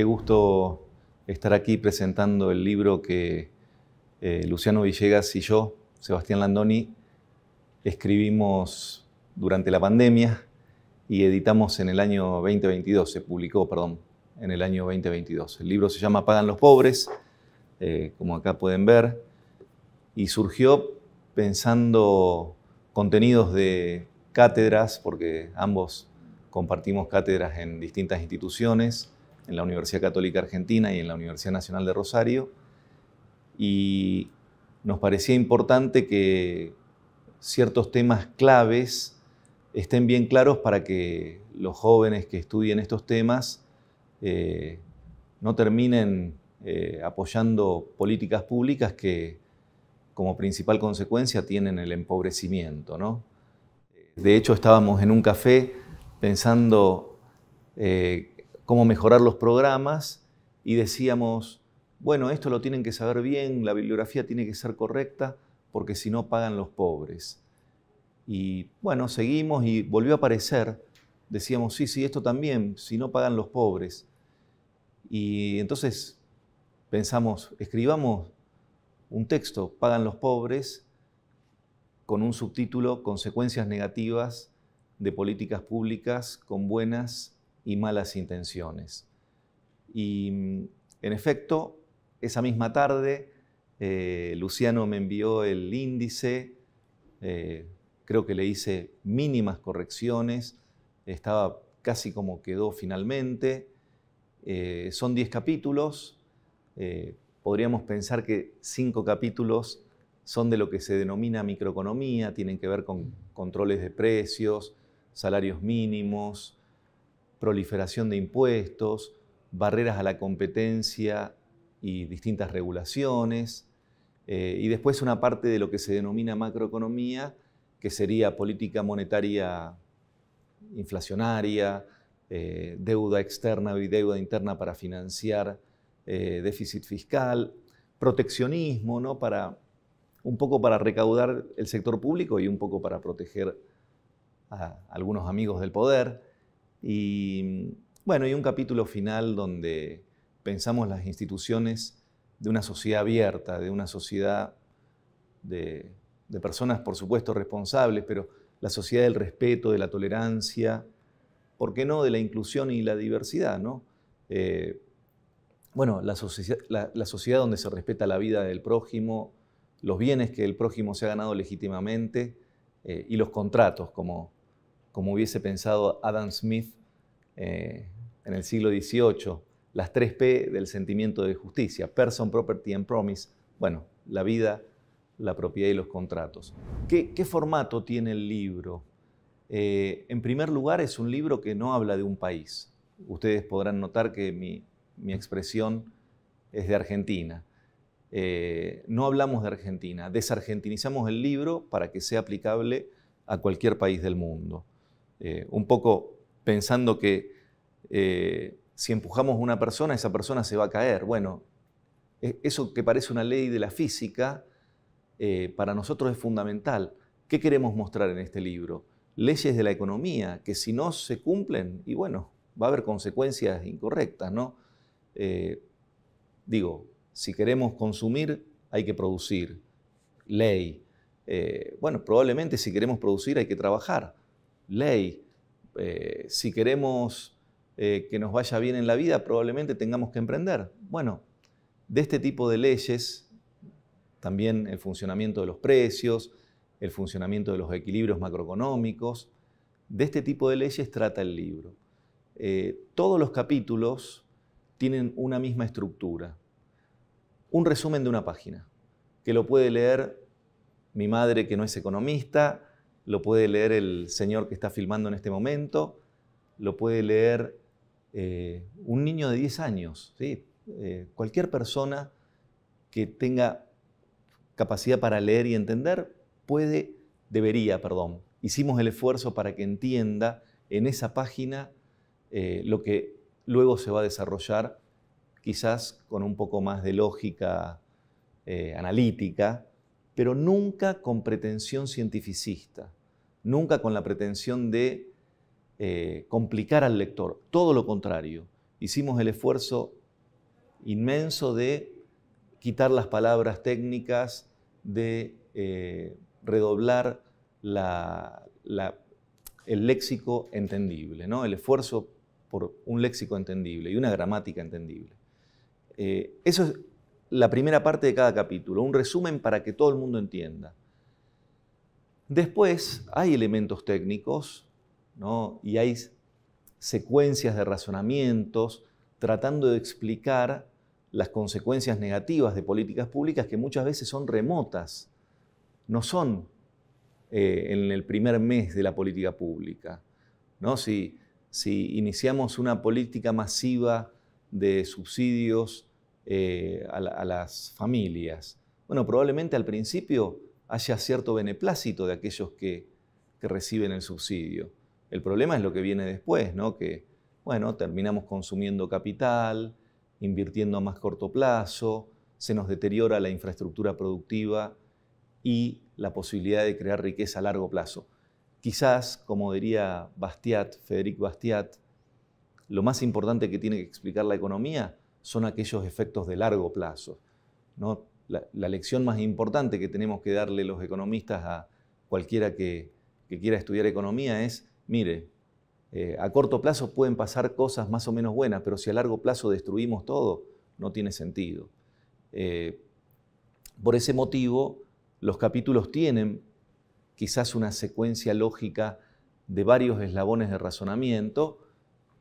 qué gusto estar aquí presentando el libro que eh, Luciano Villegas y yo, Sebastián Landoni, escribimos durante la pandemia y editamos en el año 2022, se publicó, perdón, en el año 2022. El libro se llama Pagan los pobres, eh, como acá pueden ver, y surgió pensando contenidos de cátedras, porque ambos compartimos cátedras en distintas instituciones, en la Universidad Católica Argentina y en la Universidad Nacional de Rosario, y nos parecía importante que ciertos temas claves estén bien claros para que los jóvenes que estudien estos temas eh, no terminen eh, apoyando políticas públicas que como principal consecuencia tienen el empobrecimiento. De hecho, estábamos en un café pensando eh, cómo mejorar los programas y decíamos, bueno, esto lo tienen que saber bien, la bibliografía tiene que ser correcta, porque si no pagan los pobres. Y bueno, seguimos y volvió a aparecer, decíamos, sí, sí, esto también, si no pagan los pobres. Y entonces pensamos, escribamos un texto, pagan los pobres, con un subtítulo, consecuencias negativas de políticas públicas con buenas y malas intenciones. Y mm, en efecto, esa misma tarde, eh, Luciano me envió el índice, eh, creo que le hice mínimas correcciones, estaba casi como quedó finalmente. Eh, son 10 capítulos, podríamos pensar que 5 capítulos son de lo que se denomina microeconomía, tienen que ver con controles de precios, salarios mínimos, proliferación de impuestos, barreras a la competencia y distintas regulaciones, eh, y después una parte de lo que se denomina macroeconomía, que sería política monetaria inflacionaria, eh, deuda externa y deuda interna para financiar eh, déficit fiscal, proteccionismo, Para, un poco para recaudar el sector público y un poco para proteger a algunos amigos del poder. Y bueno, y un capítulo final donde pensamos las instituciones de una sociedad abierta, de una sociedad de, personas, por supuesto, responsables, pero la sociedad del respeto, de la tolerancia, ¿por qué no? De la inclusión y la diversidad, ¿no? Eh, bueno, la, sociedad donde se respeta la vida del prójimo, los bienes que el prójimo se ha ganado legítimamente eh, y los contratos, como, como hubiese pensado Adam Smith eh, en el siglo XVIII, las tres P del sentimiento de justicia, person, property and promise, bueno, la vida, la propiedad y los contratos. ¿Qué, formato tiene el libro? Eh, en primer lugar, es un libro que no habla de un país. Ustedes podrán notar que mi, expresión es de Argentina. Eh, no hablamos de Argentina, desargentinizamos el libro para que sea aplicable a cualquier país del mundo. Eh, un poco pensando que eh, si empujamos a una persona, esa persona se va a caer. Bueno, e, eso que parece una ley de la física, eh, para nosotros es fundamental. ¿Qué queremos mostrar en este libro? Leyes de la economía que si no se cumplen, y bueno, va a haber consecuencias incorrectas, ¿no? digo, si queremos consumir, hay que producir. Ley. bueno, probablemente si queremos producir hay que trabajar ley. Eh, si queremos eh, que nos vaya bien en la vida, probablemente tengamos que emprender. Bueno, de este tipo de leyes, también el funcionamiento de los precios, el funcionamiento de los equilibrios macroeconómicos, de este tipo de leyes trata el libro. Eh, todos los capítulos tienen una misma estructura. Un resumen de una página, que lo puede leer mi madre que no es economista, lo puede leer el señor que está filmando en este momento, lo puede leer eh, un niño de 10 años, eh, cualquier persona que tenga capacidad para leer y entender puede, debería, perdón, hicimos el esfuerzo para que entienda en esa página eh, lo que luego se va a desarrollar, quizás con un poco más de lógica analítica, pero nunca con pretensión cientificista, nunca con la pretensión de eh, complicar al lector, todo lo contrario. Hicimos el esfuerzo inmenso de quitar las palabras técnicas, de eh, redoblar el léxico entendible, ¿no? el esfuerzo por un léxico entendible y una gramática entendible. Eh, eso es la primera parte de cada capítulo, un resumen para que todo el mundo entienda. Después hay elementos técnicos y hay secuencias de razonamientos tratando de explicar las consecuencias negativas de políticas públicas que muchas veces son remotas, no son eh, en el primer mes de la política pública. ¿no? Si, si iniciamos una política masiva de subsidios eh, a, las familias. Bueno, probablemente al principio haya cierto beneplácito de aquellos que, reciben el subsidio. El problema es lo que viene después, ¿no? Que, bueno, terminamos consumiendo capital, invirtiendo a más corto plazo, se nos deteriora la infraestructura productiva y la posibilidad de crear riqueza a largo plazo. Quizás, como diría Bastiat, Federic Bastiat, lo más importante que tiene que explicar la economía son aquellos efectos de largo plazo. La, lección más importante que tenemos que darle los economistas a cualquiera que, quiera estudiar economía es, mire, eh, a corto plazo pueden pasar cosas más o menos buenas, pero si a largo plazo destruimos todo, no tiene sentido. Eh, por ese motivo, los capítulos tienen quizás una secuencia lógica de varios eslabones de razonamiento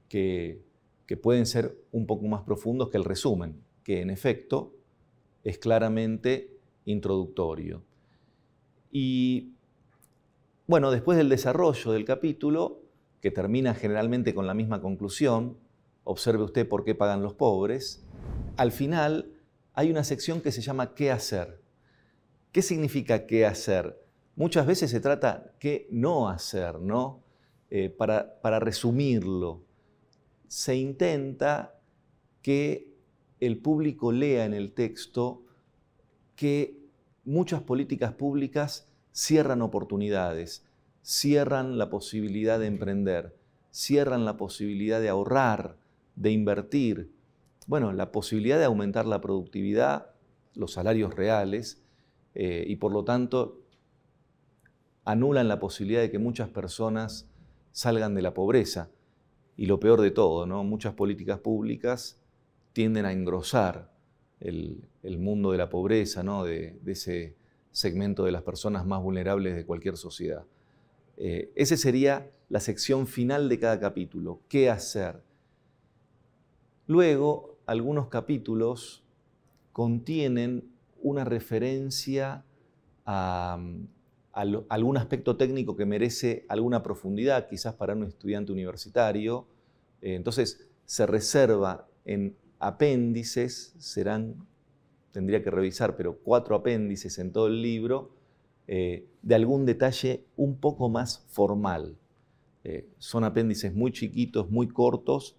que que pueden ser un poco más profundos que el resumen, que en efecto es claramente introductorio. Y bueno, después del desarrollo del capítulo, que termina generalmente con la misma conclusión, observe usted por qué pagan los pobres, al final hay una sección que se llama ¿qué hacer? ¿Qué significa qué hacer? Muchas veces se trata qué no hacer, ¿no? Eh, para resumirlo se intenta que el público lea en el texto que muchas políticas públicas cierran oportunidades, cierran la posibilidad de emprender, cierran la posibilidad de ahorrar, de invertir, bueno, la posibilidad de aumentar la productividad, los salarios reales, eh, y por lo tanto anulan la posibilidad de que muchas personas salgan de la pobreza y lo peor de todo, ¿no? muchas políticas públicas tienden a engrosar el, mundo de la pobreza, ¿no? de, ese segmento de las personas más vulnerables de cualquier sociedad. Eh, esa sería la sección final de cada capítulo, qué hacer. Luego, algunos capítulos contienen una referencia a, algún aspecto técnico que merece alguna profundidad, quizás para un estudiante universitario. Eh, entonces, se reserva en apéndices, serán, tendría que revisar, pero cuatro apéndices en todo el libro, eh, de algún detalle un poco más formal. Eh, son apéndices muy chiquitos, muy cortos,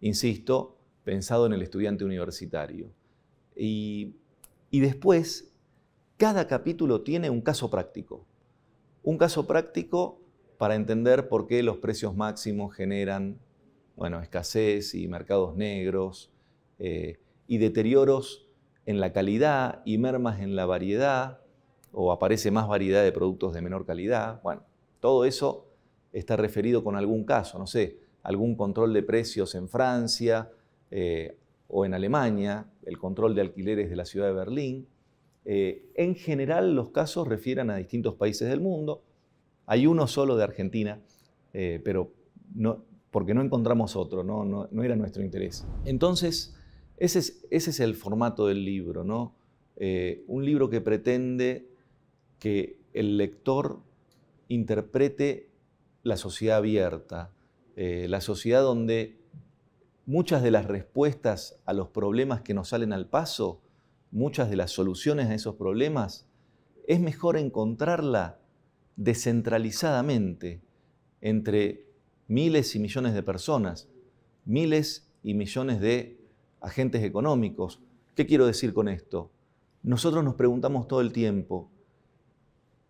insisto, pensado en el estudiante universitario. y después cada capítulo tiene un caso práctico. Un caso práctico para entender por qué los precios máximos generan bueno, escasez y mercados negros eh, y deterioros en la calidad y mermas en la variedad o aparece más variedad de productos de menor calidad. Bueno, todo eso está referido con algún caso, no sé, algún control de precios en Francia eh, o en Alemania, el control de alquileres de la ciudad de Berlín. Eh, en general los casos refieren a distintos países del mundo. Hay uno solo de Argentina, eh, pero porque no encontramos otro, no, era nuestro interés. Entonces, ese es, el formato del libro, eh, un libro que pretende que el lector interprete la sociedad abierta, la sociedad donde muchas de las respuestas a los problemas que nos salen al paso muchas de las soluciones a esos problemas, es mejor encontrarla descentralizadamente entre miles y millones de personas, miles y millones de agentes económicos. ¿Qué quiero decir con esto? Nosotros nos preguntamos todo el tiempo,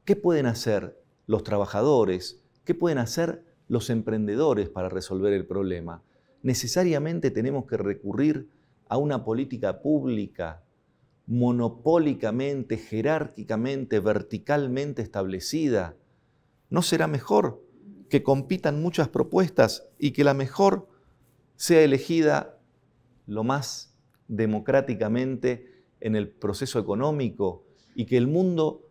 ¿qué pueden hacer los trabajadores? ¿Qué pueden hacer los emprendedores para resolver el problema? Necesariamente tenemos que recurrir a una política pública monopólicamente, jerárquicamente, verticalmente establecida, ¿no será mejor que compitan muchas propuestas y que la mejor sea elegida lo más democráticamente en el proceso económico y que el mundo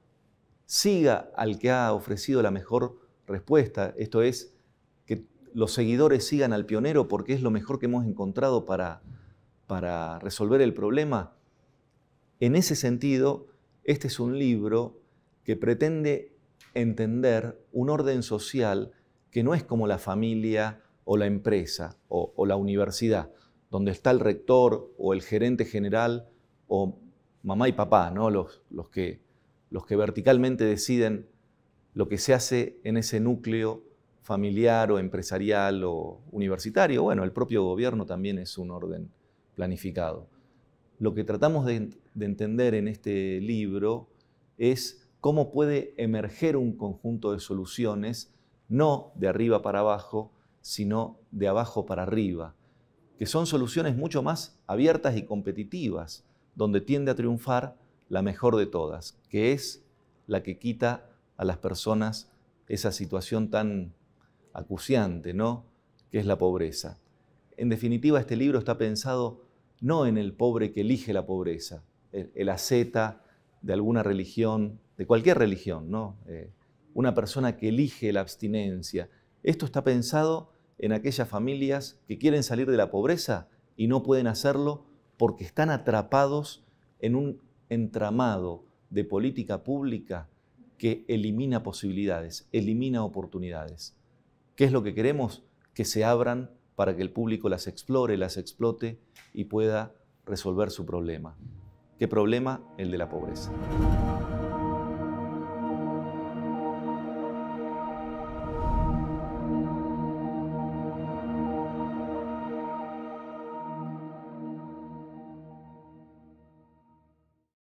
siga al que ha ofrecido la mejor respuesta? Esto es, que los seguidores sigan al pionero porque es lo mejor que hemos encontrado para, para resolver el problema en ese sentido, este es un libro que pretende entender un orden social que no es como la familia o la empresa o, la universidad, donde está el rector o el gerente general o mamá y papá, ¿no? que, los que verticalmente deciden lo que se hace en ese núcleo familiar o empresarial o universitario. Bueno, el propio gobierno también es un orden planificado lo que tratamos de, entender en este libro es cómo puede emerger un conjunto de soluciones, no de arriba para abajo, sino de abajo para arriba, que son soluciones mucho más abiertas y competitivas, donde tiende a triunfar la mejor de todas, que es la que quita a las personas esa situación tan acuciante, ¿no? que es la pobreza. En definitiva, este libro está pensado no en el pobre que elige la pobreza, el, el de alguna religión, de cualquier religión, ¿no? Eh, una persona que elige la abstinencia. Esto está pensado en aquellas familias que quieren salir de la pobreza y no pueden hacerlo porque están atrapados en un entramado de política pública que elimina posibilidades, elimina oportunidades. ¿Qué es lo que queremos? Que se abran para que el público las explore, las explote y pueda resolver su problema. ¿Qué problema? El de la pobreza.